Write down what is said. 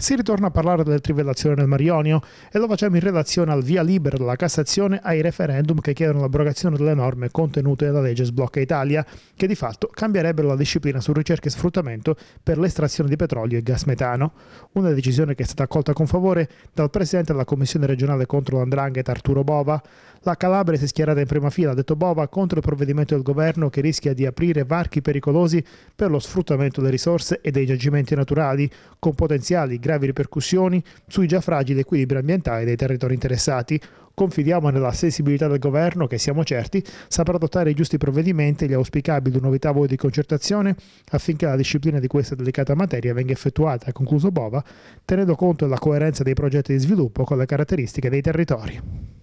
si ritorna a parlare della trivellazione del Marionio e lo facciamo in relazione al via libera della Cassazione ai referendum che chiedono l'abrogazione delle norme contenute nella legge Sblocca Italia, che di fatto cambierebbero la disciplina su ricerca e sfruttamento per l'estrazione di petrolio e gas metano. Una decisione che è stata accolta con favore dal presidente della Commissione regionale contro l'Andrangheta Arturo Bova. La Calabria si è schierata in prima fila, ha detto Bova, contro il provvedimento del governo che rischia di aprire varchi pericolosi per lo sfruttamento delle risorse e dei giacimenti naturali, con potenziali gravi ripercussioni sui già fragili equilibri ambientali dei territori interessati. Confidiamo nella sensibilità del governo che siamo certi saprà adottare i giusti provvedimenti e gli auspicabili nuovi tavoli di concertazione affinché la disciplina di questa delicata materia venga effettuata, ha concluso Bova, tenendo conto della coerenza dei progetti di sviluppo con le caratteristiche dei territori.